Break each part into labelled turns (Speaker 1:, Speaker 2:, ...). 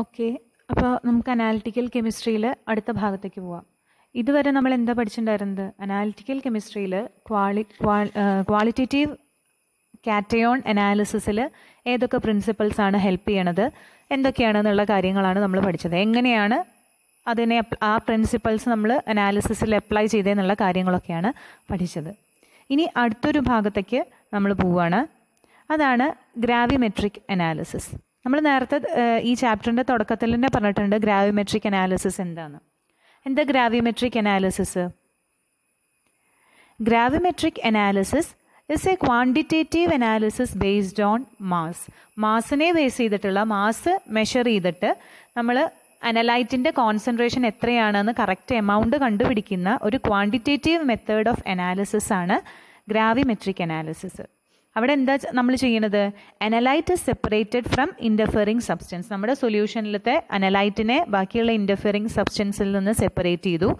Speaker 1: Okay അപ്പോൾ നമുക്ക് analytical കെമിസ്ട്രിയിൽ അടുത്ത ഭാഗത്തേക്ക് പോവാം ഇതുവരെ നമ്മൾ എന്താ പഠിച്ചിട്ടുണ്ടായിരുന്നത് അനാലിറ്റിക്കൽ കെമിസ്ട്രിയിൽ ക്വാളി ക്വാളിറ്റേറ്റീവ് കാറ്റയോൺ അനാലിസിസിൽ ഏതൊക്കെ പ്രിൻസിപ്പിൾസ് ആണ് ഹെൽപ്പ് ചെയ്യണത് എന്തൊക്കെയാണെന്നുള്ള കാര്യങ്ങളാണ് നമ്മൾ പഠിച്ചത് എങ്ങനെയാണ് അതിനെ ആ പ്രിൻസിപ്പൾസ് നമ്മൾ അനാലിസിസിൽ അപ്ലൈ ചെയ്തതെന്നുള്ള കാര്യങ്ങളൊക്കെയാണ് പഠിച്ചത് ഇനി അടുത്തൊരു ഭാഗത്തേക്ക് നമ്മൾ പോവുകയാണ് അതാണ് ഗ്രാവിമെട്രിക് അനാലിസിസ് നമ്മൾ നേരത്തെ ഈ ചാപ്റ്ററിൻ്റെ തുടക്കത്തിൽ തന്നെ പറഞ്ഞിട്ടുണ്ട് ഗ്രാവിമെട്രിക് അനാലിസിസ് എന്താണ് എന്താ gravimetric analysis gravimetric analysis is a quantitative analysis based on mass മാസിനെ ബേസ് ചെയ്തിട്ടുള്ള മാസ് മെഷർ ചെയ്തിട്ട് നമ്മൾ അനലൈറ്റിൻ്റെ കോൺസെൻട്രേഷൻ എത്രയാണെന്ന് കറക്റ്റ് എമൗണ്ട് കണ്ടുപിടിക്കുന്ന ഒരു ക്വാണ്ടിറ്റേറ്റീവ് മെത്തേഡ് ഓഫ് അനാലിസിസ് ആണ് ഗ്രാവിമെട്രിക് അനാലിസിസ് അവിടെ എന്താ നമ്മൾ ചെയ്യുന്നത് analyte separated from interfering substance നമ്മുടെ സൊല്യൂഷനിലത്തെ അനലൈറ്റിനെ ബാക്കിയുള്ള ഇൻ്റർഫെറിങ് സബ്സ്റ്റൻസിൽ നിന്ന് സെപ്പറേറ്റ് ചെയ്തു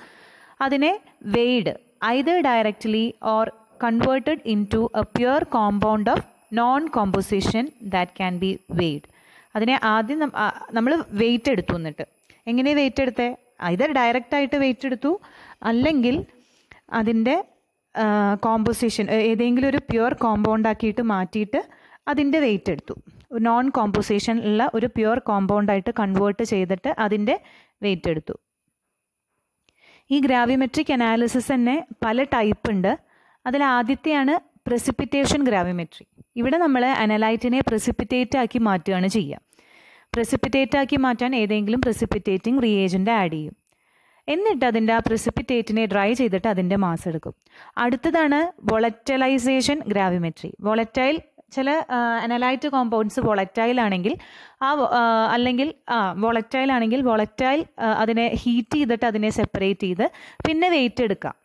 Speaker 1: അതിനെ weighed either directly or converted into a pure compound of known composition that can be weighed അതിനെ ആദ്യം നമ്മൾ വെയ്റ്റ് എടുത്തു എന്നിട്ട് എങ്ങനെ വെയ്റ്റ് എടുത്തേ ഐതർ ഡയറക്റ്റായിട്ട് വെയ്റ്റ് എടുത്തു അല്ലെങ്കിൽ അതിൻ്റെ കോമ്പോസിഷൻ ഏതെങ്കിലും ഒരു പ്യുവർ കോമ്പൗണ്ട് ആക്കിയിട്ട് മാറ്റിയിട്ട് അതിൻ്റെ വെയിറ്റ് എടുത്തു നോൺ കോമ്പോസിഷൻ ഉള്ള ഒരു പ്യുവർ ആയിട്ട് കൺവേർട്ട് ചെയ്തിട്ട് അതിൻ്റെ വെയിറ്റ് എടുത്തു ഈ ഗ്രാവിമെട്രിക് അനാലിസിസ് തന്നെ പല ടൈപ്പ് ഉണ്ട് അതിൽ ആദ്യത്തെയാണ് പ്രസിപ്പിറ്റേഷൻ ഗ്രാവിമെട്രി ഇവിടെ നമ്മൾ അനലൈറ്റിനെ പ്രസിപ്പിറ്റേറ്റ് ആക്കി മാറ്റുകയാണ് ചെയ്യുക പ്രസിപ്പിറ്റേറ്റ് ആക്കി മാറ്റാൻ ഏതെങ്കിലും പ്രസിപ്പിറ്റേറ്റിംഗ് റിയേജൻ്റ് ആഡ് ചെയ്യും എന്നിട്ട് അതിൻ്റെ ആ പ്രിസിപ്പിറ്റേറ്റിനെ ഡ്രൈ ചെയ്തിട്ട് അതിൻ്റെ മാസ് എടുക്കും അടുത്തതാണ് വൊളറ്റലൈസേഷൻ ഗ്രാവിമെട്രി വൊളറ്റൈൽ ചില അനലൈറ്റ് കോമ്പൗണ്ട്സ് വോളറ്റൈൽ ആണെങ്കിൽ ആ അല്ലെങ്കിൽ ആ വോളറ്റൈൽ ആണെങ്കിൽ വോളറ്റൈൽ അതിനെ ഹീറ്റ് ചെയ്തിട്ട് അതിനെ സെപ്പറേറ്റ് ചെയ്ത് പിന്നെ വെയിറ്റ് എടുക്കാം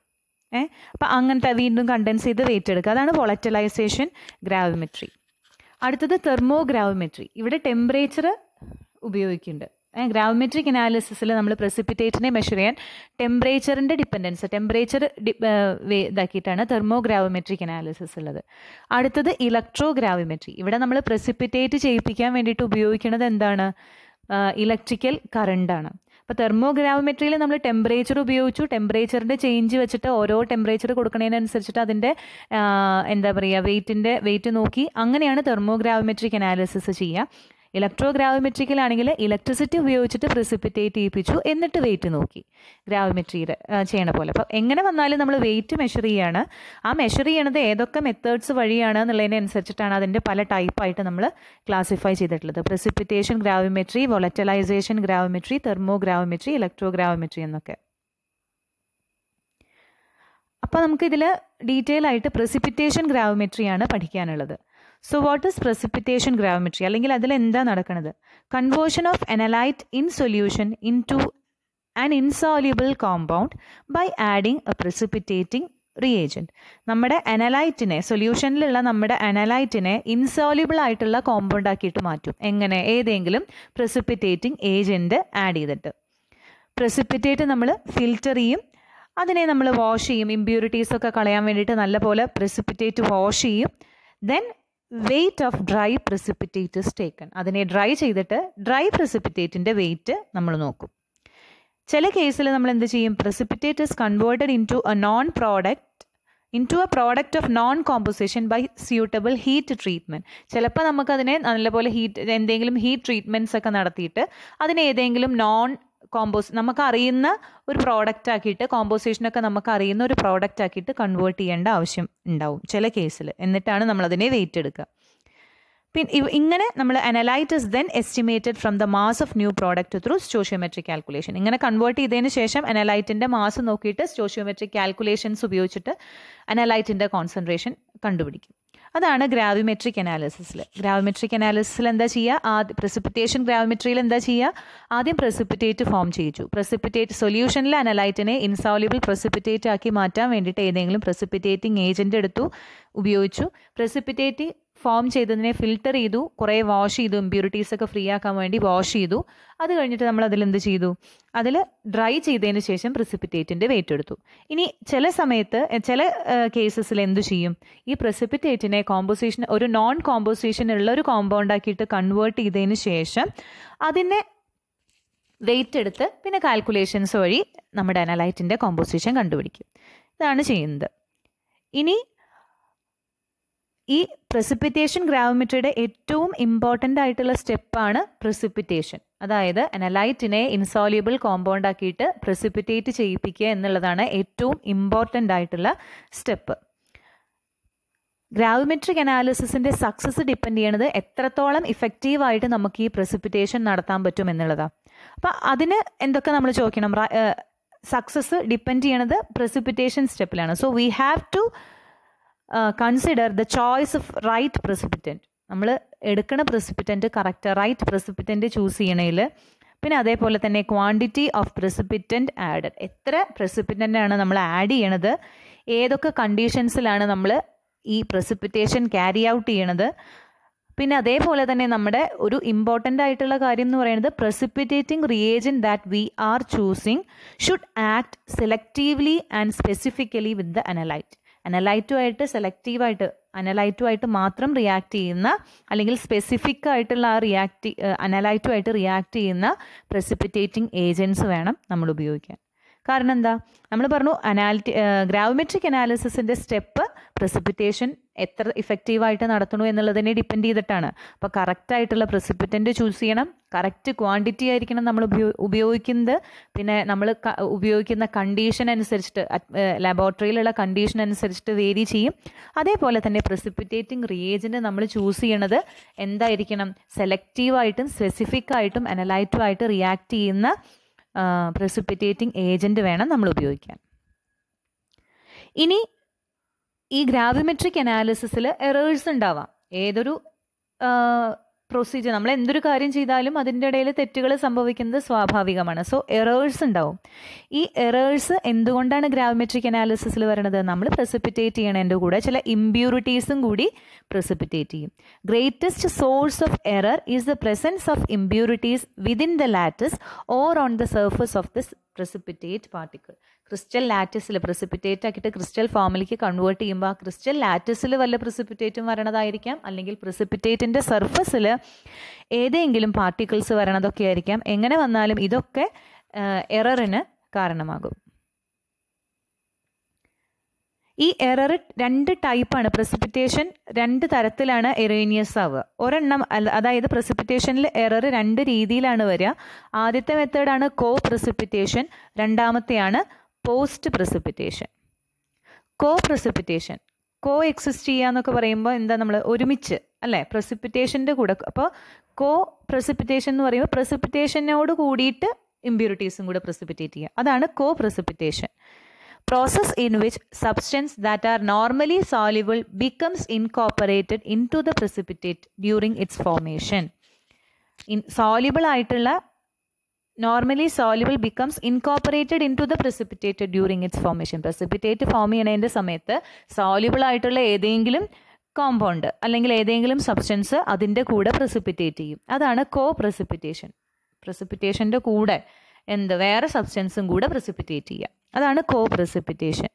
Speaker 1: ഏ അപ്പം അങ്ങനത്തെ വീണ്ടും കണ്ടൻസ് ചെയ്ത് വെയിറ്റ് എടുക്കുക അതാണ് വോളറ്റലൈസേഷൻ ഗ്രാവിമെട്രി അടുത്തത് തെർമോ ഗ്രാവിമെട്രി ഇവിടെ ടെമ്പറേച്ചർ ഉപയോഗിക്കുന്നുണ്ട് ഗ്രാവിമെട്രിക് അനാലിസിസിൽ നമ്മൾ പ്രസിപ്പിറ്റേറ്റിനെ മെഷർ ചെയ്യാൻ ടെമ്പറേച്ചറിൻ്റെ ഡിപ്പെൻഡൻസ് ടെമ്പറേച്ചർ ഇതാക്കിയിട്ടാണ് തെർമോഗ്രാവമെട്രിക് അനാലിസിസ് ഉള്ളത് അടുത്തത് ഇലക്ട്രോഗ്രാവിമെട്രി ഇവിടെ നമ്മൾ പ്രസിപ്പിറ്റേറ്റ് ചെയ്യിപ്പിക്കാൻ വേണ്ടിയിട്ട് ഉപയോഗിക്കുന്നത് എന്താണ് ഇലക്ട്രിക്കൽ കറണ്ടാണ് അപ്പോൾ തെർമോഗ്രാവമെട്രിയിൽ നമ്മൾ ടെമ്പറേച്ചർ ഉപയോഗിച്ചു ടെമ്പറേച്ചറിൻ്റെ ചേഞ്ച് വെച്ചിട്ട് ഓരോ ടെമ്പറേച്ചർ കൊടുക്കുന്നതിനനുസരിച്ചിട്ട് അതിൻ്റെ എന്താ പറയുക വെയിറ്റിൻ്റെ വെയിറ്റ് നോക്കി അങ്ങനെയാണ് തെർമോഗ്രാവമെട്രിക് അനാലിസിസ് ചെയ്യുക ഇലക്ട്രോ ആണെങ്കിൽ ഇലക്ട്രിസിറ്റി ഉപയോഗിച്ചിട്ട് പ്രിസിപ്പിറ്റേറ്റ് ചെയ്യിപ്പിച്ചു എന്നിട്ട് വെയിറ്റ് നോക്കി ഗ്രാവിമെട്രിയുടെ ചെയ്യണ പോലെ അപ്പോൾ എങ്ങനെ വന്നാലും നമ്മൾ വെയിറ്റ് മെഷർ ചെയ്യുകയാണ് ആ മെഷർ ചെയ്യണത് ഏതൊക്കെ മെത്തേഡ്സ് വഴിയാണ് എന്നുള്ളതിനനുസരിച്ചിട്ടാണ് അതിൻ്റെ പല ടൈപ്പായിട്ട് നമ്മൾ ക്ലാസിഫൈ ചെയ്തിട്ടുള്ളത് precipitation gravimetry volatilization gravimetry thermo electrogravimetry electro എന്നൊക്കെ അപ്പോൾ നമുക്കിതിൽ ഡീറ്റെയിൽ ആയിട്ട് പ്രിസിപ്പിറ്റേഷൻ ഗ്രാവിമെട്രിയാണ് പഠിക്കാനുള്ളത് so what is precipitation gravimetry അല്ലെങ്കിൽ അതിൽ എന്താ നടക്കുന്നത് conversion of analyte in solution into and insoluble compound by adding a precipitating reagent നമ്മുടെ അനലൈറ്റിനെ സൊല്യൂഷനിലുള്ള നമ്മുടെ അനലൈറ്റിനെ ഇൻസോലിബിൾ ആയിട്ടുള്ള കോമ്പൗണ്ട് ആക്കിയിട്ട് മാറ്റും എങ്ങനെ ഏതെങ്കിലും പ്രസിപ്പിറ്റേറ്റിംഗ് ഏജൻറ്റ് ആഡ് ചെയ്തിട്ട് പ്രസിപ്പിറ്റേറ്റ് നമ്മൾ ഫിൽറ്റർ ചെയ്യും അതിനെ നമ്മൾ വാഷ് ചെയ്യും ഇമ്പ്യൂരിറ്റീസൊക്കെ കളയാൻ വേണ്ടിയിട്ട് നല്ലപോലെ പ്രസിപ്പിറ്റേറ്റ് വാഷ് ചെയ്യും then weight of dry precipitate is taken അതിനെ ഡ്രൈ ചെയ്തിട്ട് ഡ്രൈ പ്രസിപ്പിറ്റേറ്റിൻ്റെ വെയ്റ്റ് നമ്മൾ നോക്കും ചില കേസിൽ നമ്മൾ എന്ത് ചെയ്യും precipitate is converted into a known product into a product of known composition by suitable heat treatment ചിലപ്പോൾ നമുക്കതിനെ നല്ലപോലെ ഹീറ്റ് എന്തെങ്കിലും ഹീറ്റ് ട്രീറ്റ്മെൻറ്റ്സ് ഒക്കെ നടത്തിയിട്ട് അതിനേതെങ്കിലും നോൺ കോമ്പോസ് നമുക്കറിയുന്ന ഒരു പ്രോഡക്റ്റ് ആക്കിയിട്ട് കോമ്പോസിഷനൊക്കെ നമുക്ക് അറിയുന്ന ഒരു പ്രോഡക്റ്റ് ആക്കിയിട്ട് കൺവേർട്ട് ചെയ്യേണ്ട ആവശ്യം ഉണ്ടാവും ചില കേസിൽ എന്നിട്ടാണ് നമ്മളതിനെ വെയിറ്റ് എടുക്കുക പിന്നെ ഇങ്ങനെ നമ്മൾ analytes then estimated from the mass of new product through stoichiometric calculation ഇങ്ങനെ കൺവേർട്ട് ചെയ്തതിന് ശേഷം അനലൈറ്റിൻ്റെ മാസ് നോക്കിയിട്ട് സ്റ്റോഷ്യോമെട്രിക് കാൽക്കുലേഷൻസ് ഉപയോഗിച്ചിട്ട് അനലൈറ്റിൻ്റെ കോൺസെൻട്രേഷൻ കണ്ടുപിടിക്കും അതാണ് ഗ്രാവിമെട്രിക് അനാലിസിസിൽ ഗ്രാവിമെട്രിക് അനാലിസിസിൽ എന്താ ചെയ്യുക ആദ്യം പ്രസിപ്പിറ്റേഷൻ ഗ്രാവിമെട്രിയിൽ എന്താ ചെയ്യുക ആദ്യം പ്രസിപ്പിറ്റേറ്റ് ഫോം ചെയ്യിച്ചു പ്രസിപ്പിറ്റേറ്റ് സൊല്യൂഷനിൽ അനലൈറ്റിനെ ഇൻസോലിബിൾ പ്രസിപ്പിറ്റേറ്റ് ആക്കി മാറ്റാൻ വേണ്ടിയിട്ട് ഏതെങ്കിലും പ്രസിപ്പിറ്റേറ്റിംഗ് ഏജൻ്റ് എടുത്തു ഉപയോഗിച്ചു പ്രസിപ്പിറ്റേറ്റ് ഫോം ചെയ്തതിനെ ഫിൽട്ടർ ചെയ്തു കുറേ വാഷ് ചെയ്തു ഇമ്പ്യൂരിറ്റീസൊക്കെ ഒക്കെ ഫ്രീ ആക്കാൻ വേണ്ടി വാഷ് ചെയ്തു അത് കഴിഞ്ഞിട്ട് നമ്മൾ അതിൽ എന്ത് ചെയ്തു അതിൽ ഡ്രൈ ചെയ്തതിന് ശേഷം പ്രിസിപ്പിറ്റേറ്റിൻ്റെ വെയിറ്റ് എടുത്തു ഇനി ചില സമയത്ത് ചില കേസസിൽ എന്ത് ചെയ്യും ഈ പ്രിസിപ്പിറ്റേറ്റിനെ കോമ്പോസിഷൻ ഒരു നോൺ കോമ്പോസിഷൻ ഉള്ള ഒരു കോമ്പൗണ്ട് ആക്കിയിട്ട് കൺവേർട്ട് ചെയ്തതിന് ശേഷം അതിനെ വെയിറ്റ് എടുത്ത് പിന്നെ കാൽക്കുലേഷൻസ് വഴി നമ്മുടെ അനലൈറ്റിൻ്റെ കോമ്പോസിഷൻ കണ്ടുപിടിക്കും ഇതാണ് ചെയ്യുന്നത് ഇനി ഈ പ്രസിപ്പിറ്റേഷൻ ഗ്രാവമെട്രിയുടെ ഏറ്റവും ഇമ്പോർട്ടൻ്റ് ആയിട്ടുള്ള സ്റ്റെപ്പാണ് പ്രസിപ്പിറ്റേഷൻ അതായത് അനലൈറ്റിനെ ഇൻസോല്യൂബിൾ കോമ്പൗണ്ട് ആക്കിയിട്ട് പ്രസിപ്പിറ്റേറ്റ് ചെയ്യിപ്പിക്കുക എന്നുള്ളതാണ് ഏറ്റവും ഇമ്പോർട്ടൻ്റ് ആയിട്ടുള്ള സ്റ്റെപ്പ് ഗ്രാവിമെട്രിക് അനാലിസിസിൻ്റെ സക്സസ് ഡിപ്പെൻഡ് ചെയ്യണത് എത്രത്തോളം ഇഫക്റ്റീവായിട്ട് നമുക്ക് ഈ പ്രസിപ്പിറ്റേഷൻ നടത്താൻ പറ്റും എന്നുള്ളതാണ് അപ്പം അതിന് എന്തൊക്കെ നമ്മൾ ചോദിക്കണം സക്സസ് ഡിപ്പെൻഡ് ചെയ്യണത് പ്രസിപ്പിറ്റേഷൻ സ്റ്റെപ്പിലാണ് so we have to consider the choice of right precipitant നമ്മൾ എടുക്കണ precipitant correct right precipitant choose ചെയ്യണേൽ പിന്നെ അതേപോലെ തന്നെ ക്വാണ്ടിറ്റി ഓഫ് പ്രസിപ്പിറ്റൻറ്റ് ആഡ് എത്ര പ്രസിപ്പിറ്റൻ്റാണ് നമ്മൾ ആഡ് ചെയ്യണത് ഏതൊക്കെ കണ്ടീഷൻസിലാണ് നമ്മൾ ഈ പ്രസിപ്പിറ്റേഷൻ ക്യാരി ഔട്ട് ചെയ്യണത് പിന്നെ അതേപോലെ തന്നെ നമ്മുടെ ഒരു ഇമ്പോർട്ടൻ്റ് ആയിട്ടുള്ള കാര്യം എന്ന് പറയുന്നത് precipitating reagent that we are choosing should act selectively and specifically with the analyte ആയിട്ട് സെലക്റ്റീവായിട്ട് ആയിട്ട് മാത്രം റിയാക്ട് ചെയ്യുന്ന അല്ലെങ്കിൽ സ്പെസിഫിക് ആയിട്ടുള്ള ആ റിയാക്ട് ആയിട്ട് റിയാക്ട് ചെയ്യുന്ന പ്രസിപ്പിറ്റേറ്റിംഗ് ഏജൻസ് വേണം നമ്മൾ ഉപയോഗിക്കാൻ കാരണം എന്താ നമ്മൾ പറഞ്ഞു അനാലിറ്റി ഗ്രാവിമെട്രിക് അനാലിസിസിൻ്റെ സ്റ്റെപ്പ് പ്രസിപ്പിറ്റേഷൻ എത്ര ഇഫക്റ്റീവായിട്ട് നടത്തണു എന്നുള്ളതിനെ ഡിപ്പെൻഡ് ചെയ്തിട്ടാണ് അപ്പോൾ കറക്റ്റായിട്ടുള്ള പ്രസിപ്പിറ്റൻ്റ് ചൂസ് ചെയ്യണം കറക്റ്റ് ക്വാണ്ടിറ്റി ആയിരിക്കണം നമ്മൾ ഉപയോഗിക്കുന്നത് പിന്നെ നമ്മൾ ഉപയോഗിക്കുന്ന കണ്ടീഷൻ അനുസരിച്ചിട്ട് ലബോറട്ടറിയിലുള്ള കണ്ടീഷൻ അനുസരിച്ചിട്ട് വേരി ചെയ്യും അതേപോലെ തന്നെ പ്രസിപ്പിറ്റേറ്റിംഗ് റിയേജൻറ്റ് നമ്മൾ ചൂസ് ചെയ്യണത് എന്തായിരിക്കണം സെലക്റ്റീവായിട്ടും സ്പെസിഫിക്കായിട്ടും അനലൈറ്റുമായിട്ട് റിയാക്ട് ചെയ്യുന്ന പ്രസിപ്പിറ്റേറ്റിംഗ് ഏജൻറ്റ് വേണം നമ്മൾ ഉപയോഗിക്കാൻ ഇനി ഈ ഗ്രാവിമെട്രിക് അനാലിസിസിൽ എറേഴ്സ് ഉണ്ടാവാം ഏതൊരു പ്രൊസീജിയർ നമ്മൾ എന്തൊരു കാര്യം ചെയ്താലും അതിൻ്റെ ഇടയിൽ തെറ്റുകൾ സംഭവിക്കുന്നത് സ്വാഭാവികമാണ് സോ എറേഴ്സ് ഉണ്ടാവും ഈ എറേഴ്സ് എന്തുകൊണ്ടാണ് ഗ്രാവിമെട്രിക് അനാലിസിസിൽ വരുന്നത് നമ്മൾ പ്രസിപ്പിറ്റേറ്റ് ചെയ്യണതിൻ്റെ കൂടെ ചില ഇമ്പ്യൂരിറ്റീസും കൂടി പ്രസിപ്പിറ്റേറ്റ് ചെയ്യും greatest source of error is the presence of impurities within the lattice or on the surface of this precipitate particle crystal ലാറ്റിസിൽ പ്രസിപ്പിറ്റേറ്റ് ആക്കിയിട്ട് ക്രിസ്റ്റൽ ഫോമിലേക്ക് കൺവേർട്ട് ചെയ്യുമ്പോൾ ആ ക്രിസ്റ്റൽ ലാറ്റിസിൽ വല്ല പ്രസിപ്പിറ്റേറ്റും വരണതായിരിക്കാം അല്ലെങ്കിൽ പ്രസിപ്പിറ്റേറ്റിൻ്റെ സർഫസിൽ ഏതെങ്കിലും പാർട്ടിക്കിൾസ് വരണതൊക്കെ ആയിരിക്കാം എങ്ങനെ വന്നാലും ഇതൊക്കെ എററിന് കാരണമാകും ഈ എറർ രണ്ട് ടൈപ്പാണ് പ്രസിപ്പിറ്റേഷൻ രണ്ട് തരത്തിലാണ് എറേനിയസ് ആവുക ഒരെണ്ണം അതായത് പ്രസിപ്പിറ്റേഷനിൽ എറർ രണ്ട് രീതിയിലാണ് വരിക ആദ്യത്തെ മെത്തേഡാണ് കോ പ്രസിപ്പിറ്റേഷൻ രണ്ടാമത്തെയാണ് post precipitation co precipitation co exist ചെയ്യുക എന്നൊക്കെ പറയുമ്പോൾ എന്താ നമ്മൾ ഒരുമിച്ച് അല്ലേ പ്രസിപ്പിറ്റേഷൻ്റെ കൂടെ അപ്പോൾ കോ പ്രസിപ്പിറ്റേഷൻ എന്ന് പറയുമ്പോൾ പ്രസിപ്പിറ്റേഷനോട് കൂടിയിട്ട് ഇമ്പ്യൂരിറ്റീസും കൂടെ പ്രസിപ്പിറ്റേറ്റ് ചെയ്യുക അതാണ് കോ precipitation process in which substances that are normally soluble becomes incorporated into the precipitate during its formation. In soluble ആയിട്ടുള്ള normally soluble becomes incorporated into the precipitate during its formation precipitate form ചെയ്യണതിൻ്റെ സമയത്ത് soluble ആയിട്ടുള്ള ഏതെങ്കിലും compound അല്ലെങ്കിൽ ഏതെങ്കിലും substance അതിൻ്റെ കൂടെ precipitate ചെയ്യും അതാണ് കോ പ്രസിപ്പിറ്റേഷൻ പ്രസിപ്പിറ്റേഷൻ്റെ കൂടെ എന്ത് വേറെ സബ്സ്റ്റൻസും കൂടെ പ്രസിപ്പിറ്റേറ്റ് ചെയ്യുക അതാണ് കോ പ്രസിപ്പിറ്റേഷൻ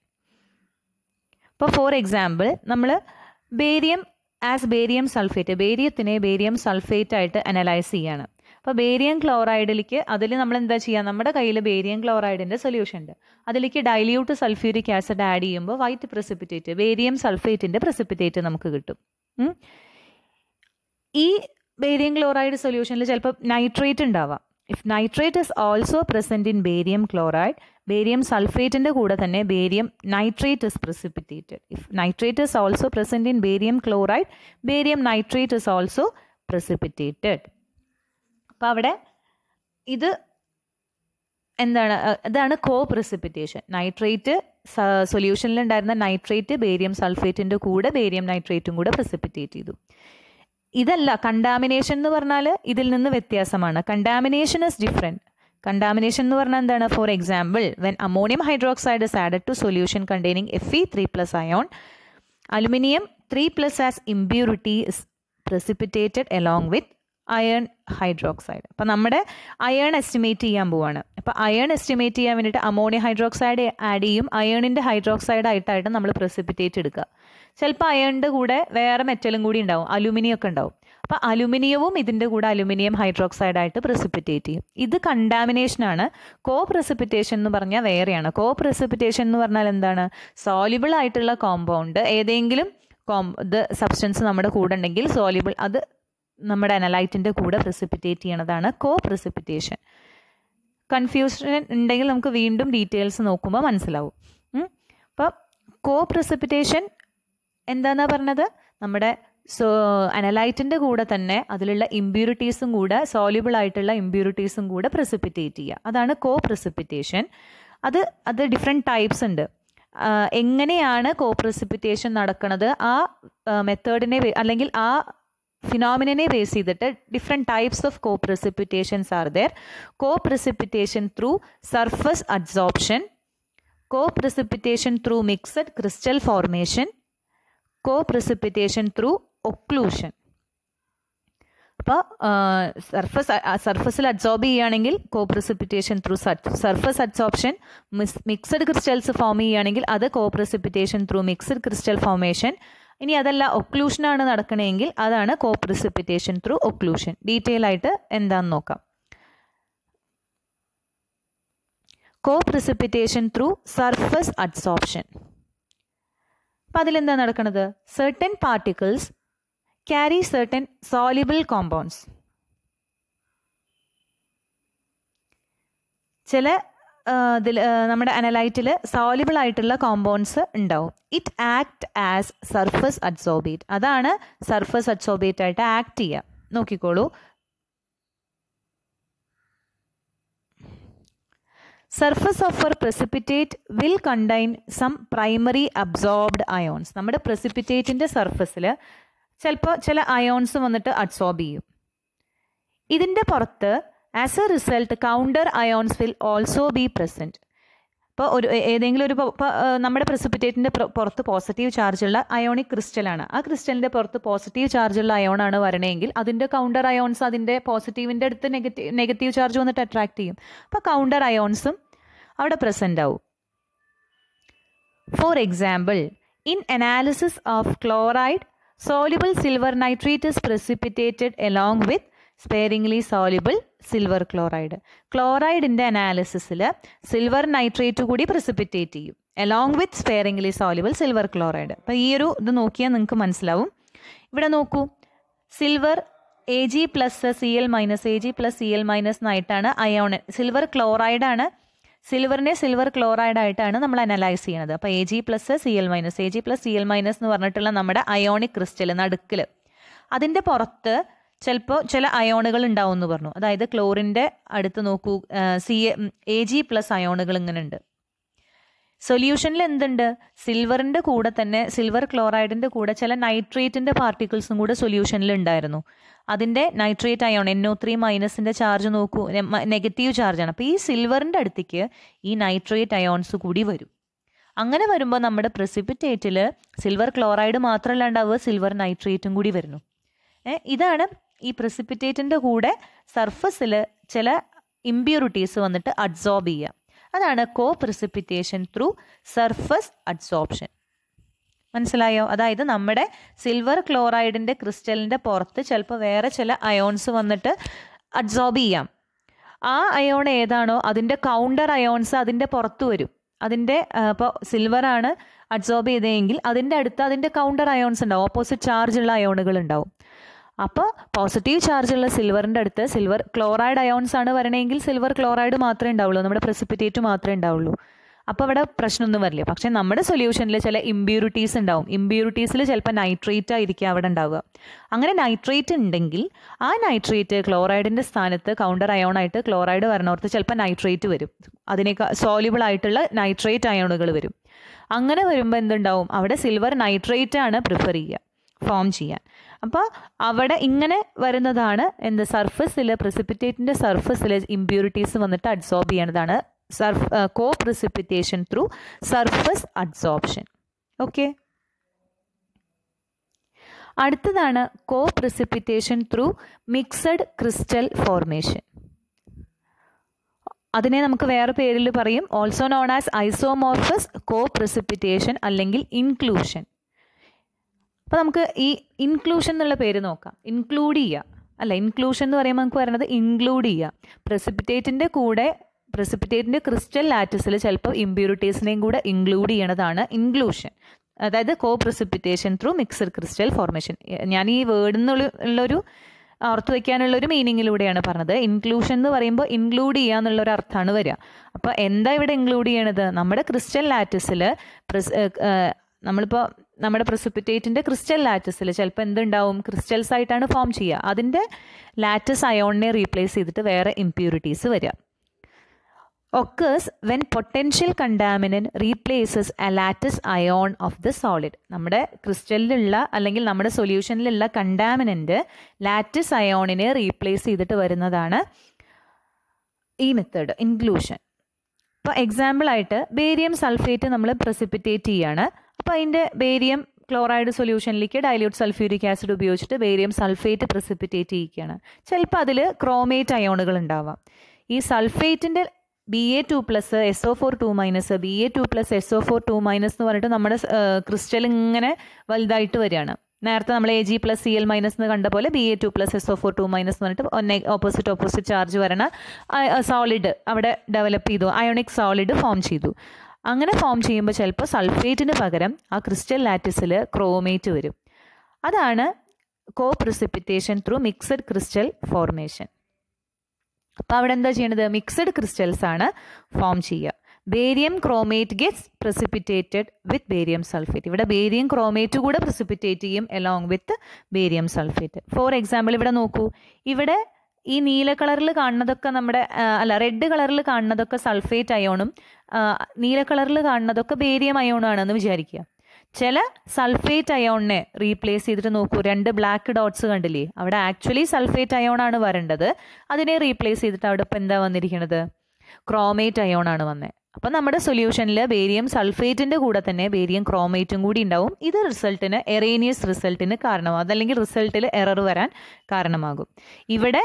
Speaker 1: ഇപ്പോൾ ഫോർ എക്സാമ്പിൾ നമ്മൾ ബേരിയം ആസ് ബേരിയം സൾഫേറ്റ് ബേരിയത്തിനെ ബേരിയം സൾഫേറ്റ് ആയിട്ട് അനലൈസ് ചെയ്യാണ് അപ്പോൾ ബേരിയം ക്ലോറൈഡിലേക്ക് അതിൽ നമ്മൾ എന്താ ചെയ്യുക നമ്മുടെ കയ്യിൽ ബേരിയം ക്ലോറൈഡിൻ്റെ സൊല്യൂഷൻ ഉണ്ട് അതിലേക്ക് ഡൈല്യൂട്ട് സൾഫ്യൂരിക് ആസിഡ് ആഡ് ചെയ്യുമ്പോൾ വൈറ്റ് പ്രസിപ്പിറ്റേറ്റ് ബേരിയം സൾഫേറ്റിൻ്റെ പ്രസിപ്പിറ്റേറ്റ് നമുക്ക് കിട്ടും ഈ ബേരിയം ക്ലോറൈഡ് സൊല്യൂഷനിൽ ചിലപ്പോൾ നൈട്രേറ്റ് ഉണ്ടാവാം if nitrate is also present in barium chloride barium സൾഫേറ്റിൻ്റെ കൂടെ തന്നെ barium nitrate is precipitated if nitrate is also present in barium chloride barium nitrate is also precipitated അപ്പോൾ അവിടെ ഇത് എന്താണ് ഇതാണ് കോ പ്രസിപ്പിറ്റേഷൻ നൈട്രേറ്റ് സൊല്യൂഷനിലുണ്ടായിരുന്ന നൈട്രേറ്റ് ബേരിയം സൾഫേറ്റിൻ്റെ കൂടെ ബേരിയം നൈട്രേറ്റും കൂടെ പ്രസിപ്പിറ്റേറ്റ് ചെയ്തു ഇതല്ല കണ്ടാമിനേഷൻ എന്ന് പറഞ്ഞാൽ ഇതിൽ നിന്ന് വ്യത്യാസമാണ് കണ്ടാമിനേഷൻ ഇസ് ഡിഫറെൻറ്റ് കണ്ടാമിനേഷൻ എന്ന് പറഞ്ഞാൽ എന്താണ് for example when ammonium hydroxide is added to solution containing F E three plus ion aluminium three plus as impurity is precipitated along with iron hydroxide അപ്പം നമ്മുടെ അയൺ എസ്റ്റിമേറ്റ് ചെയ്യാൻ പോവാണ് അപ്പോൾ iron estimate ചെയ്യാൻ വേണ്ടിയിട്ട് അമോണിയ ഹൈഡ്രോക്സൈഡ് ആഡ് ചെയ്യും അയണിൻ്റെ hydroxide ആയിട്ടായിട്ട് നമ്മൾ precipitate എടുക്കുക ചിലപ്പോൾ അയണിൻ്റെ കൂടെ വേറെ മെറ്റലും കൂടി ഉണ്ടാവും അലുമിനിയം ഒക്കെ ഉണ്ടാവും അപ്പോൾ അലുമിനിയവും ഇതിൻ്റെ കൂടെ അലുമിനിയം ഹൈഡ്രോക്സൈഡ് ആയിട്ട് പ്രസിപ്പിറ്റേറ്റ് ചെയ്യും ഇത് കണ്ടാമിനേഷനാണ് കോ പ്രസിപ്പിറ്റേഷൻ എന്ന് പറഞ്ഞാൽ വേറെയാണ് കോ പ്രസിപ്പിറ്റേഷൻ എന്ന് പറഞ്ഞാൽ എന്താണ് സോലിബിൾ ആയിട്ടുള്ള കോമ്പൗണ്ട് ഏതെങ്കിലും കോം ഇത് സബ്സ്റ്റൻസ് നമ്മുടെ കൂടെ ഉണ്ടെങ്കിൽ സോലിബിൾ അത് നമ്മുടെ അനലൈറ്റിൻ്റെ കൂടെ പ്രസിപ്പിറ്റേറ്റ് ചെയ്യണതാണ് കോ പ്രസിപ്പിറ്റേഷൻ കൺഫ്യൂഷൻ ഉണ്ടെങ്കിൽ നമുക്ക് വീണ്ടും ഡീറ്റെയിൽസ് നോക്കുമ്പോൾ മനസ്സിലാവും അപ്പം കോ പ്രസിപ്പിറ്റേഷൻ എന്താന്നാ പറഞ്ഞത് നമ്മുടെ സോ അനലൈറ്റിൻ്റെ കൂടെ തന്നെ അതിലുള്ള ഇമ്പ്യൂരിറ്റീസും കൂടെ സോല്യൂബിൾ ആയിട്ടുള്ള ഇമ്പ്യൂരിറ്റീസും കൂടെ പ്രസിപ്പിറ്റേറ്റ് ചെയ്യുക അതാണ് കോ പ്രസിപ്പിറ്റേഷൻ അത് അത് ഡിഫറെൻറ്റ് ടൈപ്സ് ഉണ്ട് എങ്ങനെയാണ് കോ പ്രസിപ്പിറ്റേഷൻ നടക്കുന്നത് ആ മെത്തേഡിനെ അല്ലെങ്കിൽ ആ ഫിനോമിനെ ബേസ് ചെയ്തിട്ട് different types of co precipitations are there co precipitation through surface absorption co precipitation through mixed crystal formation co precipitation through occlusion അപ്പോൾ സർഫസ് സർഫസിൽ അബ്സോർബ് ചെയ്യുകയാണെങ്കിൽ co precipitation through surface absorption mixed crystals form ചെയ്യുകയാണെങ്കിൽ അത് co precipitation through mixed crystal formation ഇനി അതല്ല ഒക്ലൂഷനാണ് നടക്കണമെങ്കിൽ അതാണ് കോ പ്രസിപ്പിറ്റേഷൻ ത്രൂ ഒക്ലൂഷൻ ഡീറ്റെയിൽ ആയിട്ട് എന്താന്ന് നോക്കാം co precipitation through surface absorption അപ്പം അതിലെന്താ നടക്കുന്നത് certain particles carry certain soluble compounds ചില ഇതിൽ നമ്മുടെ അനലൈറ്റിൽ സോലിബിൾ ആയിട്ടുള്ള കോമ്പൗണ്ട്സ് ഉണ്ടാവും it act as surface adsorbate അതാണ് സർഫസ് അഡ്സോബേറ്റ് ആയിട്ട് ആക്ട് ചെയ്യുക നോക്കിക്കോളൂ surface of uh precipitate will contain some primary absorbed ions നമ്മുടെ പ്രസിപ്പിറ്റേറ്റിൻ്റെ സർഫസിൽ ചിലപ്പോൾ ചില അയോൺസ് വന്നിട്ട് അബ്സോർബ് ചെയ്യും ഇതിൻ്റെ പുറത്ത് as a result counter ions will also be present ഇപ്പോൾ ഒരു ഏതെങ്കിലും ഒരു നമ്മുടെ പ്രസിപ്പിറ്റേറ്റിൻ്റെ പുറത്ത് പോസിറ്റീവ് ചാർജുള്ള അയോണിക് ക്രിസ്റ്റലാണ് ആ ക്രിസ്റ്റലിൻ്റെ പുറത്ത് പോസിറ്റീവ് ചാർജുള്ള അയോണാണ് വരണമെങ്കിൽ അതിൻ്റെ കൗണ്ടർ അയോൺസ് അതിൻ്റെ പോസിറ്റീവിൻ്റെ അടുത്ത് നെഗറ്റീവ് നെഗറ്റീവ് ചാർജ് വന്നിട്ട് അട്രാക്ട് ചെയ്യും അപ്പോൾ കൗണ്ടർ അയോൺസും അവിടെ പ്രസൻ്റ് ആവും for example in analysis of chloride soluble silver nitrate is precipitated along with sparingly soluble silver chloride ക്ലോറൈഡിൻ്റെ അനാലിസിസിൽ സിൽവർ നൈട്രേറ്റ് കൂടി പ്രസിപ്പിറ്റേറ്റ് ചെയ്യും along with sparingly soluble silver chloride അപ്പോൾ ഈ ഒരു ഇത് നോക്കിയാൽ നിങ്ങൾക്ക് മനസ്സിലാവും ഇവിടെ നോക്കൂ silver A G plus C L minus A G plus C L minus എന്നായിട്ടാണ് അയോൺ സിൽവർ ക്ലോറൈഡാണ് സിൽവറിനെ സിൽവർ ക്ലോറൈഡ് ആയിട്ടാണ് നമ്മൾ അനലൈസ് ചെയ്യുന്നത് അപ്പോൾ A G plus C L minus A G plus C L minus എന്ന് പറഞ്ഞിട്ടുള്ള നമ്മുടെ അയോണിക് ക്രിസ്റ്റൽ നടുക്കിൽ അതിൻ്റെ പുറത്ത് ചിലപ്പോൾ ചില അയോണുകൾ ഉണ്ടാവും എന്ന് പറഞ്ഞു അതായത് ക്ലോറിൻ്റെ അടുത്ത് നോക്കൂ സി എ ജി പ്ലസ് അയോണുകൾ ഇങ്ങനെ ഉണ്ട് സൊല്യൂഷനിൽ എന്തുണ്ട് സിൽവറിൻ്റെ കൂടെ തന്നെ സിൽവർ ക്ലോറൈഡിൻ്റെ കൂടെ ചില നൈട്രേറ്റിൻ്റെ പാർട്ടിക്കിൾസും കൂടെ സൊല്യൂഷനിൽ ഉണ്ടായിരുന്നു അതിൻ്റെ nitrate ion N O three മൈനസിൻ്റെ ചാർജ് നോക്കൂ നെഗറ്റീവ് ചാർജാണ് അപ്പോൾ ഈ സിൽവറിൻ്റെ അടുത്തേക്ക് ഈ നൈട്രേറ്റ് അയോൺസ് കൂടി വരും അങ്ങനെ വരുമ്പോൾ നമ്മുടെ പ്രസിപ്പിറ്റേറ്റിൽ സിൽവർ ക്ലോറൈഡ് മാത്രമല്ല ഉണ്ടാവുക സിൽവർ നൈട്രേറ്റും കൂടി വരുന്നു ഇതാണ് ഈ പ്രസിപ്പിറ്റേറ്റിൻ്റെ കൂടെ സർഫസിൽ ചില ഇമ്പ്യൂരിറ്റീസ് വന്നിട്ട് അഡ്സോർബ് ചെയ്യുക അതാണ് കോ പ്രസിപ്പിറ്റേഷൻ ത്രൂ സർഫസ് അഡ്സോർപ്ഷൻ മനസ്സിലായോ അതായത് നമ്മുടെ സിൽവർ ക്ലോറൈഡിൻ്റെ ക്രിസ്റ്റലിൻ്റെ പുറത്ത് ചിലപ്പോൾ വേറെ ചില അയോൺസ് വന്നിട്ട് അബ്സോർബ് ചെയ്യാം ആ അയോൺ ഏതാണോ അതിൻ്റെ കൗണ്ടർ അയോൺസ് അതിൻ്റെ പുറത്ത് വരും അതിൻ്റെ ഇപ്പോൾ സിൽവറാണ് അബ്സോർബ് ചെയ്തതെങ്കിൽ അതിൻ്റെ അടുത്ത് അതിൻ്റെ കൗണ്ടർ അയോൺസ് ഉണ്ടാവും ഓപ്പോസിറ്റ് ചാർജ് ഉള്ള അയോണുകൾ ഉണ്ടാവും അപ്പോൾ പോസിറ്റീവ് ചാർജ് ഉള്ള സിൽവറിൻ്റെ അടുത്ത് സിൽവർ ക്ലോറൈഡ് അയോൺസ് ആണ് വരണമെങ്കിൽ സിൽവർ ക്ലോറൈഡ് മാത്രമേ ഉണ്ടാവുള്ളൂ നമ്മുടെ പ്രസിപ്പിറ്റേറ്റ് മാത്രമേ ഉണ്ടാവുള്ളൂ അപ്പോൾ അവിടെ പ്രശ്നമൊന്നും വരില്ല പക്ഷേ നമ്മുടെ സൊല്യൂഷനിൽ ചില ഇമ്പ്യൂരിറ്റീസ് ഉണ്ടാവും ഇമ്പ്യൂരിറ്റീസിൽ ചിലപ്പോൾ നൈട്രേറ്റ് ആയിരിക്കും അവിടെ ഉണ്ടാവുക അങ്ങനെ നൈട്രേറ്റ് ഉണ്ടെങ്കിൽ ആ നൈട്രേറ്റ് ക്ലോറൈഡിൻ്റെ സ്ഥാനത്ത് കൗണ്ടർ അയോണായിട്ട് ക്ലോറൈഡ് വരണോർത്ത് ചിലപ്പോൾ നൈട്രേറ്റ് വരും അതിനേക്കാൾ സോലിബിൾ ആയിട്ടുള്ള നൈട്രേറ്റ് അയോണുകൾ വരും അങ്ങനെ വരുമ്പോൾ എന്തുണ്ടാവും അവിടെ സിൽവർ നൈട്രേറ്റ് ആണ് പ്രിഫർ ചെയ്യുക ഫോം ചെയ്യാൻ അപ്പോൾ അവിടെ ഇങ്ങനെ വരുന്നതാണ് എന്ത് സർഫസിൽ പ്രിസിപ്പിറ്റേറ്റിൻ്റെ സർഫസിൽ ഇമ്പ്യൂരിറ്റീസ് വന്നിട്ട് അഡ്സോർബ് ചെയ്യണതാണ് surf coprecipitation through surface adsorption okay അടുത്തതാണ് coprecipitation through mixed crystal formation അതിനെ നമുക്ക് വേറെ പേരിൽ പറയും also known as isomorphous coprecipitation അല്ലെങ്കിൽ ഇൻക്ലൂഷൻ അപ്പോൾ നമുക്ക് ഈ ഇൻക്ലൂഷൻ എന്നുള്ള പേര് നോക്കാം ഇൻക്ലൂഡ് ചെയ്യുക അല്ല ഇൻക്ലൂഷൻ എന്ന് പറയുമ്പോൾ നമുക്ക് പറയുന്നത് ഇൻക്ലൂഡ് ചെയ്യുക പ്രസിപ്പിറ്റേറ്റിൻ്റെ കൂടെ പ്രസിപ്പിറ്റേറ്റിൻ്റെ ക്രിസ്റ്റൽ ലാറ്റിസിൽ ചിലപ്പോൾ ഇമ്പ്യൂരിറ്റീസിനെയും കൂടെ ഇൻക്ലൂഡ് ചെയ്യണതാണ് ഇൻക്ലൂഷൻ അതായത് കോ precipitation through mixed crystal formation ഞാൻ ഈ വേർഡിൽ നിന്നുള്ളൊരു ഓർത്തു വയ്ക്കാനുള്ള ഒരു മീനിങ്ങിലൂടെയാണ് പറഞ്ഞത് ഇൻക്ലൂഷൻ എന്ന് പറയുമ്പോൾ ഇൻക്ലൂഡ് ചെയ്യുക എന്നുള്ള ഒരു അർത്ഥമാണ് വരിക അപ്പോൾ എന്താ ഇവിടെ ഇൻക്ലൂഡ് ചെയ്യണത് നമ്മുടെ ക്രിസ്റ്റൽ ലാറ്റിസിൽ പ്രസ് നമ്മളിപ്പോൾ നമ്മുടെ പ്രസിപ്പിറ്റേറ്റിൻ്റെ ക്രിസ്റ്റൽ ലാറ്റസിൽ ചിലപ്പോൾ എന്തുണ്ടാവും ക്രിസ്റ്റൽസ് ആയിട്ടാണ് ഫോം ചെയ്യുക അതിൻ്റെ ലാറ്റസ് അയോണിനെ റീപ്ലേസ് ചെയ്തിട്ട് വേറെ ഇമ്പ്യൂരിറ്റീസ് വരിക occurs when potential contaminant replaces a lattice ion of the solid നമ്മുടെ ക്രിസ്റ്റലിലുള്ള അല്ലെങ്കിൽ നമ്മുടെ സൊല്യൂഷനിലുള്ള കണ്ടാമിനൻ്റ് ലാറ്റസ് അയോണിനെ റീപ്ലേസ് ചെയ്തിട്ട് വരുന്നതാണ് ഈ മെത്തേഡ് ഇൻക്ലൂഷൻ അപ്പോൾ എക്സാമ്പിളായിട്ട് ബേരിയം സൾഫേറ്റ് നമ്മൾ പ്രസിപ്പിറ്റേറ്റ് ചെയ്യാണ് അപ്പോൾ അതിൻ്റെ ബേരിയം ക്ലോറൈഡ് സൊല്യൂഷനിലേക്ക് ഡൈല്യൂട്ട് സൾഫ്യൂരിക് ആസിഡ് ഉപയോഗിച്ചിട്ട് ബേരിയം സൾഫേറ്റ് പ്രസിപ്പിറ്റേറ്റ് ചെയ്യിക്കുകയാണ് ചിലപ്പോൾ അതിൽ ക്രോമേറ്റ് അയോണുകൾ ഉണ്ടാവാം ഈ സൾഫേറ്റിൻ്റെ B A two plus S O four two minus B A two plus S O four two minus എന്ന് പറഞ്ഞിട്ട് നമ്മുടെ ക്രിസ്റ്റൽ ഇങ്ങനെ വലുതായിട്ട് വരികയാണ് നേരത്തെ നമ്മൾ A G plus C L minus എന്ന് കണ്ട പോലെ B A two plus S O four two minus എന്ന് പറഞ്ഞിട്ട് ഓപ്പോസിറ്റ് ഓപ്പോസിറ്റ് ചാർജ് വരണ സോളിഡ് അവിടെ ഡെവലപ്പ് ചെയ്തു അയോണിക് സോളിഡ് ഫോം ചെയ്തു അങ്ങനെ ഫോം ചെയ്യുമ്പോൾ ചിലപ്പോൾ സൾഫേറ്റിന് പകരം ആ ക്രിസ്റ്റൽ ലാറ്റിസിൽ ക്രോമേറ്റ് വരും അതാണ് coprecipitation through mixed crystal formation അപ്പോൾ അവിടെ എന്താ ചെയ്യണത് മിക്സഡ് ക്രിസ്റ്റൽസ് ആണ് ഫോം ചെയ്യുക barium chromate gets precipitated with barium sulphate ഇവിടെ ബേരിയം ക്രോമേറ്റ് കൂടെ പ്രസിപ്പിറ്റേറ്റ് ചെയ്യും along with barium sulphate for example ഇവിടെ നോക്കൂ ഇവിടെ ഈ നീല കളറിൽ കാണുന്നതൊക്കെ നമ്മുടെ അല്ല റെഡ് കളറിൽ കാണുന്നതൊക്കെ സൾഫേറ്റ് അയോണും നീല കളറിൽ കാണുന്നതൊക്കെ ബേരിയം അയോണും ആണെന്ന് വിചാരിക്കുക ചില സൾഫേറ്റ് അയോണിനെ റീപ്ലേസ് ചെയ്തിട്ട് നോക്കൂ രണ്ട് ബ്ലാക്ക് ഡോട്ട്സ് കണ്ടില്ലേ അവിടെ ആക്ച്വലി സൾഫേറ്റ് ആണ് വരേണ്ടത് അതിനെ റീപ്ലേസ് ചെയ്തിട്ട് അവിടെ ഇപ്പം എന്താ വന്നിരിക്കുന്നത് ക്രോമേറ്റ് ആണ് വന്നത് അപ്പം നമ്മുടെ സൊല്യൂഷനിൽ ബേരിയം സൾഫേറ്റിൻ്റെ കൂടെ തന്നെ ബേരിയം ക്രോമേറ്റും കൂടി ഉണ്ടാവും ഇത് റിസൾട്ടിന് എറേനിയസ് റിസൾട്ടിന് കാരണമാകും അതല്ലെങ്കിൽ റിസൾട്ടിൽ എറർ വരാൻ കാരണമാകും ഇവിടെ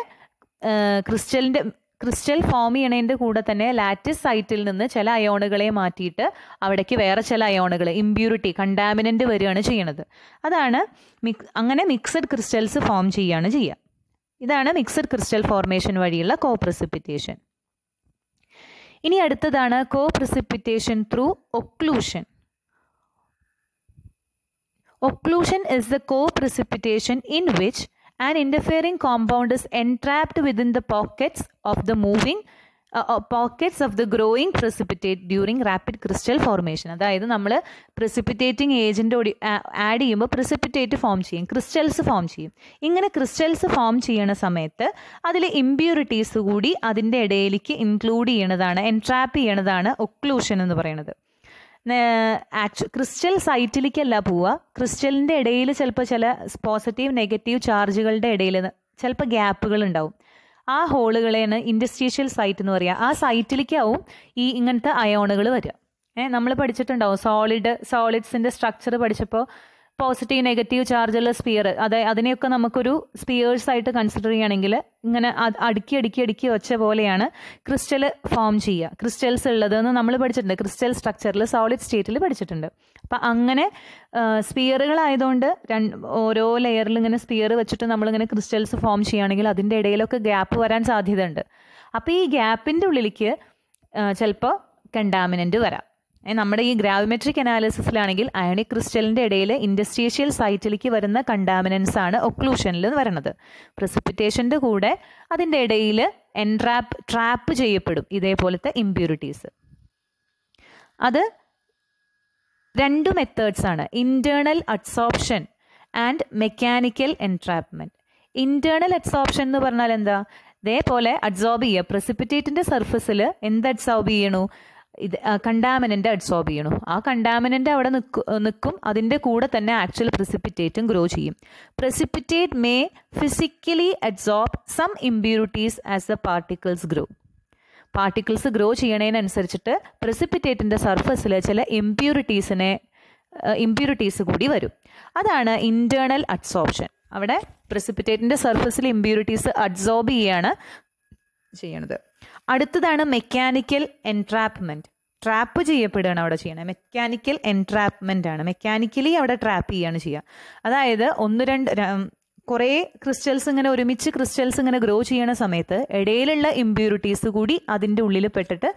Speaker 1: ക്രിസ്റ്റലിൻ്റെ ക്രിസ്റ്റൽ ഫോം ചെയ്യണതിൻ്റെ കൂടെ തന്നെ ലാറ്റിസ് സൈറ്റിൽ നിന്ന് ചില അയോണുകളെ മാറ്റിയിട്ട് അവിടേക്ക് വേറെ ചില അയോണുകൾ ഇമ്പ്യൂരിറ്റി കണ്ടാമിനൻ്റ് വരികയാണ് ചെയ്യണത് അതാണ് അങ്ങനെ മിക്സഡ് ക്രിസ്റ്റൽസ് ഫോം ചെയ്യുകയാണ് ചെയ്യുക ഇതാണ് മിക്സഡ് ക്രിസ്റ്റൽ ഫോർമേഷൻ വഴിയുള്ള കോ പ്രസിപ്പിറ്റേഷൻ ഇനി അടുത്തതാണ് കോ precipitation through occlusion occlusion is the coprecipitation in which An interfering compound is entrapped within the pockets of the moving uh, pockets of the growing precipitate during rapid crystal formation അതായത് നമ്മൾ precipitating agent add ചെയ്യുമ്പോൾ precipitate form ചെയ്യും crystals form ചെയ്യും ഇങ്ങനെ crystals form ചെയ്യണ സമയത്ത് അതിൽ impurities കൂടി അതിൻ്റെ ഇടയിലേക്ക് ഇൻക്ലൂഡ് ചെയ്യണതാണ് എൻട്രാപ്പ് ചെയ്യണതാണ് ഒക്ലൂഷൻ എന്ന് പറയുന്നത് ആക്ച്വ ക്രിസ്റ്റൽ സൈറ്റിലേക്കല്ല പോവുക ക്രിസ്റ്റലിൻ്റെ ഇടയിൽ ചിലപ്പോൾ ചില പോസിറ്റീവ് നെഗറ്റീവ് ചാർജുകളുടെ ഇടയിൽ ചിലപ്പോൾ ഗ്യാപ്പുകൾ ഉണ്ടാവും ആ ഹോളുകളെയാണ് ഇൻഡസ്ട്രീഷ്യൽ സൈറ്റ് എന്ന് പറയുക ആ സൈറ്റിലേക്കാവും ഈ ഇങ്ങനത്തെ അയോണുകൾ വരിക ഏഹ് നമ്മൾ പഠിച്ചിട്ടുണ്ടാവും സോളിഡ് സോളിഡ്സിൻ്റെ സ്ട്രക്ചർ പഠിച്ചപ്പോൾ പോസിറ്റീവ് നെഗറ്റീവ് ചാർജുള്ള സ്പിയർ അതായത് അതിനെയൊക്കെ നമുക്കൊരു സ്പിയേഴ്സ് ആയിട്ട് കൺസിഡർ ചെയ്യുകയാണെങ്കിൽ ഇങ്ങനെ അടുക്കി അടുക്കി അടുക്കി വെച്ച പോലെയാണ് ക്രിസ്റ്റൽ ഫോം ചെയ്യുക ക്രിസ്റ്റൽസ് എന്ന് നമ്മൾ പഠിച്ചിട്ടുണ്ട് ക്രിസ്റ്റൽ സ്ട്രക്ചറിൽ സോളിഡ് സ്റ്റേറ്റിൽ പഠിച്ചിട്ടുണ്ട് അപ്പം അങ്ങനെ സ്പിയറുകളായതുകൊണ്ട് രണ്ട് ഓരോ ലെയറിൽ ഇങ്ങനെ സ്പിയർ വെച്ചിട്ട് നമ്മളിങ്ങനെ ക്രിസ്റ്റൽസ് ഫോം ചെയ്യുകയാണെങ്കിൽ അതിൻ്റെ ഇടയിലൊക്കെ ഗ്യാപ്പ് വരാൻ സാധ്യതയുണ്ട് അപ്പോൾ ഈ ഗ്യാപ്പിൻ്റെ ഉള്ളിലേക്ക് ചിലപ്പോൾ കണ്ടാമിനൻ്റ് വരാം നമ്മുടെ ഈ ഗ്രാവിമെട്രിക് അനാലിസിസിലാണെങ്കിൽ അയണിക് ക്രിസ്റ്റലിൻ്റെ ഇടയിൽ ഇൻഡസ്ട്രീഷ്യൽ സൈറ്റിലേക്ക് വരുന്ന കണ്ടാമിനൻസ് ആണ് ഒക്ലൂഷനിൽ പറയുന്നത് പ്രസിപ്പിറ്റേഷൻ്റെ കൂടെ അതിൻ്റെ ഇടയിൽ എൻട്രാപ്പ് ട്രാപ്പ് ചെയ്യപ്പെടും ഇതേപോലത്തെ ഇമ്പ്യൂരിറ്റീസ് അത് രണ്ട് മെത്തേഡ്സ് ആണ് internal adsorption and mechanical entrapment internal adsorption എന്ന് പറഞ്ഞാൽ എന്താ ഇതേപോലെ അഡ്സോർബ് ചെയ്യുക പ്രസിപ്പിറ്റേറ്റിൻ്റെ സർഫസിൽ എന്ത് അഡ്സോർബ് ചെയ്യണു ഇത് കണ്ടാമിനൻ്റ് അഡ്സോർബ് ചെയ്യണം ആ കണ്ടാമിനൻ്റ് അവിടെ നിൽക്കും അതിൻ്റെ കൂടെ തന്നെ ആക്ച്വൽ പ്രസിപ്പിറ്റേറ്റും ഗ്രോ ചെയ്യും precipitate may physically adsorb some impurities as the particles grow particles grow ചെയ്യണതിനനുസരിച്ചിട്ട് പ്രിസിപ്പിറ്റേറ്റിൻ്റെ സർഫസിൽ ചില ഇമ്പ്യൂരിറ്റീസിനെ ഇമ്പ്യൂരിറ്റീസ് കൂടി വരും അതാണ് ഇൻറ്റേർണൽ അഡ്സോർപ്ഷൻ അവിടെ പ്രിസിപ്പിറ്റേറ്റിൻ്റെ സർഫസിൽ ഇമ്പ്യൂരിറ്റീസ് അഡ്സോർബ് ചെയ്യാണ് ചെയ്യണത് അടുത്തതാണ് മെക്കാനിക്കൽ എൻട്രാപ്മെന്റ് ട്രാപ്പ് ചെയ്യപ്പെടുകയാണ് അവിടെ ചെയ്യണത് മെക്കാനിക്കൽ എൻട്രാപ്മെന്റ് ആണ് മെക്കാനിക്കലി അവിടെ ട്രാപ്പ് ചെയ്യാണ് ചെയ്യുക അതായത് ഒന്ന് രണ്ട് കുറേ ക്രിസ്റ്റൽസ് ഇങ്ങനെ ഒരുമിച്ച് ക്രിസ്റ്റൽസ് ഇങ്ങനെ ഗ്രോ ചെയ്യണ സമയത്ത് ഇടയിലുള്ള ഇമ്പ്യൂരിറ്റീസ് കൂടി അതിൻ്റെ ഉള്ളിൽ പെട്ടിട്ട്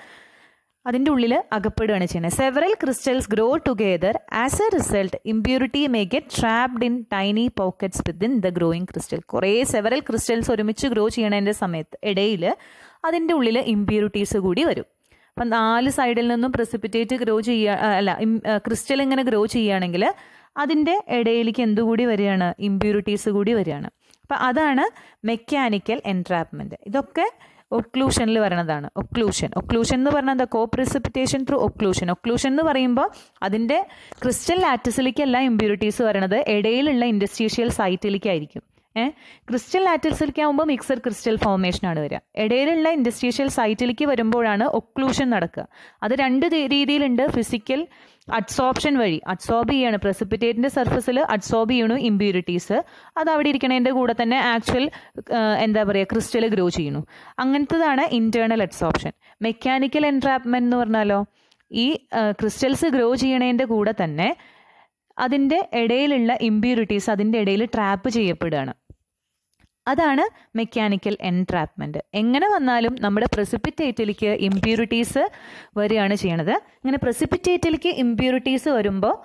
Speaker 1: അതിൻ്റെ ഉള്ളിൽ അകപ്പെടുകയാണ് ചെയ്യുന്നത് several crystals grow together as a result impurity may get trapped in tiny pockets within the growing crystal കുറേ സെവറൽ ക്രിസ്റ്റൽസ് ഒരുമിച്ച് ഗ്രോ ചെയ്യണതിൻ്റെ സമയത്ത് ഇടയിൽ അതിൻ്റെ ഉള്ളിൽ ഇമ്പ്യൂരിറ്റീസ് കൂടി വരും അപ്പം നാല് സൈഡിൽ നിന്നും പ്രസിപ്പിറ്റേറ്റ് ഗ്രോ ചെയ്യുക അല്ല ക്രിസ്റ്റൽ ഇങ്ങനെ ഗ്രോ ചെയ്യുകയാണെങ്കിൽ അതിൻ്റെ ഇടയിലേക്ക് എന്തുകൂടി വരികയാണ് ഇമ്പ്യൂരിറ്റീസ് കൂടി വരികയാണ് അപ്പം അതാണ് മെക്കാനിക്കൽ എൻട്രാപ്മെൻറ്റ് ഇതൊക്കെ ഒക്ലൂഷനിൽ വരണതാണ് ഒക്ലൂഷൻ ഒക്ലൂഷൻ എന്ന് പറഞ്ഞാൽ എന്താ കോപ്രിസിപ്പിറ്റേഷൻ ത്രൂ ഒക്ലൂഷൻ ഒക്ലൂഷൻ എന്ന് പറയുമ്പോൾ അതിൻ്റെ ക്രിസ്റ്റൽ ലാറ്റിസിലേക്കല്ല ഇമ്പ്യൂരിറ്റീസ് വരണത് ഇടയിലുള്ള ഇൻഡസ്ട്രീഷ്യൽ സൈറ്റിലേക്കായിരിക്കും ഏഹ് ക്രിസ്റ്റൽ ലാറ്റിൽസിലേക്ക് ആകുമ്പോൾ മിക്സഡ് ക്രിസ്റ്റൽ ആണ് വരിക ഇടയിലുള്ള ഇൻഡസ്ട്രീഷ്യൽ സൈറ്റിലേക്ക് വരുമ്പോഴാണ് ഒക്ലൂഷൻ നടക്കുക അത് രണ്ട് രീതിയിലുണ്ട് ഫിസിക്കൽ അഡ്സോപ്ഷൻ വഴി അഡ്സോർബ് ചെയ്യാണ് പ്രസിപ്പിറ്റേറ്റിൻ്റെ സർഫസിൽ അഡ്സോർബ് ചെയ്യണു ഇമ്പ്യൂരിറ്റീസ് അത് അവിടെ ഇരിക്കണതിൻ്റെ കൂടെ തന്നെ ആക്ച്വൽ എന്താ പറയുക ക്രിസ്റ്റൽ ഗ്രോ ചെയ്യണു അങ്ങനത്തതാണ് ഇൻറ്റേർണൽ അഡ്സോപ്ഷൻ മെക്കാനിക്കൽ എൻട്രാപ്മെന്റ് എന്ന് പറഞ്ഞാലോ ഈ ക്രിസ്റ്റൽസ് ഗ്രോ ചെയ്യണതിൻ്റെ കൂടെ തന്നെ അതിൻ്റെ ഇടയിലുള്ള ഇമ്പ്യൂരിറ്റീസ് അതിൻ്റെ ഇടയിൽ ട്രാപ്പ് ചെയ്യപ്പെടുകയാണ് അതാണ് മെക്കാനിക്കൽ എൻട്രാപ്മെൻറ്റ് എങ്ങനെ വന്നാലും നമ്മുടെ പ്രസിപ്പിറ്റേറ്റിലേക്ക് ഇമ്പ്യൂരിറ്റീസ് വരികയാണ് ചെയ്യണത് ഇങ്ങനെ പ്രസിപ്പിറ്റേറ്റിലേക്ക് ഇമ്പ്യൂരിറ്റീസ് വരുമ്പോൾ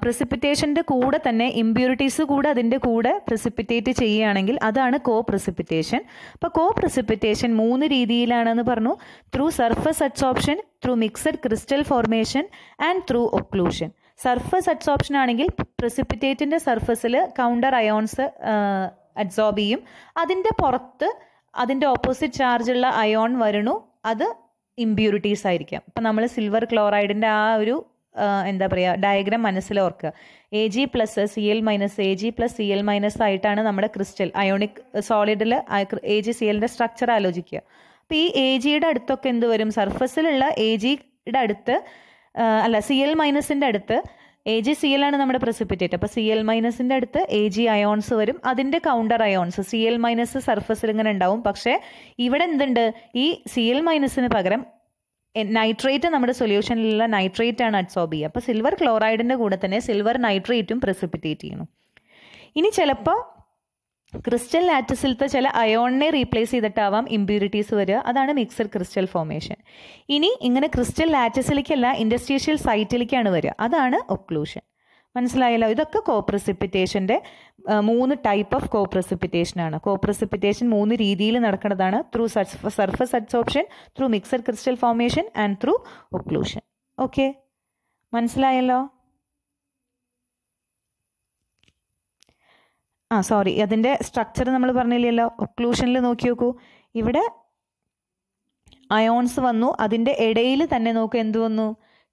Speaker 1: പ്രസിപ്പിറ്റേഷൻ്റെ കൂടെ തന്നെ ഇമ്പ്യൂരിറ്റീസ് കൂടെ അതിൻ്റെ കൂടെ പ്രസിപ്പിറ്റേറ്റ് ചെയ്യുകയാണെങ്കിൽ അതാണ് കോ പ്രസിപ്പിറ്റേഷൻ അപ്പോൾ കോ പ്രസിപ്പിറ്റേഷൻ മൂന്ന് രീതിയിലാണെന്ന് പറഞ്ഞു through surface adsorption through mixed crystal formation and through occlusion surface adsorption ആണെങ്കിൽ പ്രസിപ്പിറ്റേറ്റിൻ്റെ സർഫസിൽ കൗണ്ടർ അയോൺസ് അബ്സോർബ് ചെയ്യും അതിൻ്റെ പുറത്ത് അതിൻ്റെ ഓപ്പോസിറ്റ് ചാർജുള്ള അയോൺ വരണു അത് ഇമ്പ്യൂരിറ്റീസ് ആയിരിക്കാം അപ്പം നമ്മൾ സിൽവർ ക്ലോറൈഡിൻ്റെ ആ ഒരു എന്താ പറയുക ഡയഗ്രാം മനസ്സിലോർക്കുക ഓർക്കുക A G plus C L minus A G plus C L minus ആയിട്ടാണ് നമ്മുടെ ക്രിസ്റ്റൽ അയോണിക് സോളിഡിൽ എ ജി സി എല്ലിൻ്റെ സ്ട്രക്ചർ ആലോചിക്കുക അപ്പോൾ ഈ എ ജിയുടെ അടുത്തൊക്കെ എന്ത് വരും സർഫസിലുള്ള എ ജിയുടെ അടുത്ത് അല്ല സി എൽ മൈനസിൻ്റെ അടുത്ത് എ ജി സി എൽ ആണ് നമ്മുടെ പ്രസിപ്പിറ്റേറ്റ് അപ്പോൾ സി എൽ മൈനസിൻ്റെ അടുത്ത് എ ജി അയോൺസ് വരും അതിൻ്റെ counter ions C L minus സർഫസിൽ ഇങ്ങനെ ഉണ്ടാവും പക്ഷേ ഇവിടെ എന്തുണ്ട് ഈ സി എൽ മൈനസിന് പകരം നൈട്രേറ്റ് നമ്മുടെ സൊല്യൂഷനിലുള്ള നൈട്രേറ്റ് ആണ് അഡ്സോർബ് ചെയ്യുക അപ്പോൾ സിൽവർ ക്ലോറൈഡിൻ്റെ കൂടെ തന്നെ സിൽവർ നൈട്രേറ്റും പ്രസിപ്പിറ്റേറ്റ് ചെയ്യണം ഇനി ചിലപ്പോൾ ക്രിസ്റ്റൽ ലാറ്റിസിലത്തെ ചില അയോണിനെ റീപ്ലേസ് ചെയ്തിട്ടാവാം ഇമ്പ്യൂരിറ്റീസ് വരിക അതാണ് മിക്സഡ് ക്രിസ്റ്റൽ ഫോർമേഷൻ ഇനി ഇങ്ങനെ ക്രിസ്റ്റൽ ലാറ്റിസിലേക്കല്ല ഇൻഡസ്ട്രീഷ്യൽ സൈറ്റിലേക്കാണ് വരിക അതാണ് ഒക്ലൂഷൻ മനസ്സിലായല്ലോ ഇതൊക്കെ കോപ്രസിപ്പിറ്റേഷൻ്റെ മൂന്ന് ടൈപ്പ് ഓഫ് കോപ്രസിപ്പിറ്റേഷനാണ് കോപ്രസിപ്പിറ്റേഷൻ മൂന്ന് രീതിയിൽ നടക്കുന്നതാണ് through surface adsorption through mixed crystal formation and through occlusion okay മനസ്സിലായല്ലോ ആ സോറി അതിൻ്റെ സ്ട്രക്ചർ നമ്മൾ പറഞ്ഞില്ലല്ലോ ഒക്ലൂഷനിൽ നോക്കി നോക്കൂ ഇവിടെ അയോൺസ് വന്നു അതിൻ്റെ ഇടയിൽ തന്നെ നോക്കൂ എന്ത് വന്നു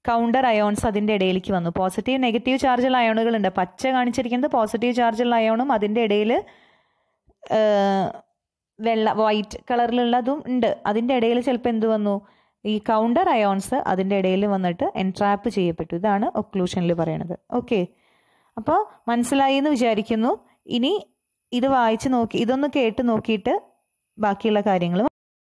Speaker 1: കൗണ്ടർ അയോൺസ് അതിൻ്റെ ഇടയിലേക്ക് വന്നു പോസിറ്റീവ് നെഗറ്റീവ് ചാർജുള്ള അയോണുകളുണ്ട് പച്ച കാണിച്ചിരിക്കുന്നത് പോസിറ്റീവ് ചാർജുള്ള അയോണും അതിൻ്റെ ഇടയിൽ വെള്ള വൈറ്റ് കളറിലുള്ളതും ഉണ്ട് അതിൻ്റെ ഇടയിൽ ചിലപ്പോൾ എന്ത് വന്നു ഈ കൗണ്ടർ അയോൺസ് അതിൻ്റെ ഇടയിൽ വന്നിട്ട് എൻട്രാപ്പ് ചെയ്യപ്പെട്ടു ഇതാണ് ഒക്ലൂഷനിൽ പറയണത് ഓക്കെ അപ്പോൾ മനസ്സിലായി എന്ന് വിചാരിക്കുന്നു ഇനി ഇത് വായിച്ച് നോക്കി ഇതൊന്ന് കേട്ട് നോക്കിയിട്ട് ബാക്കിയുള്ള കാര്യങ്ങളും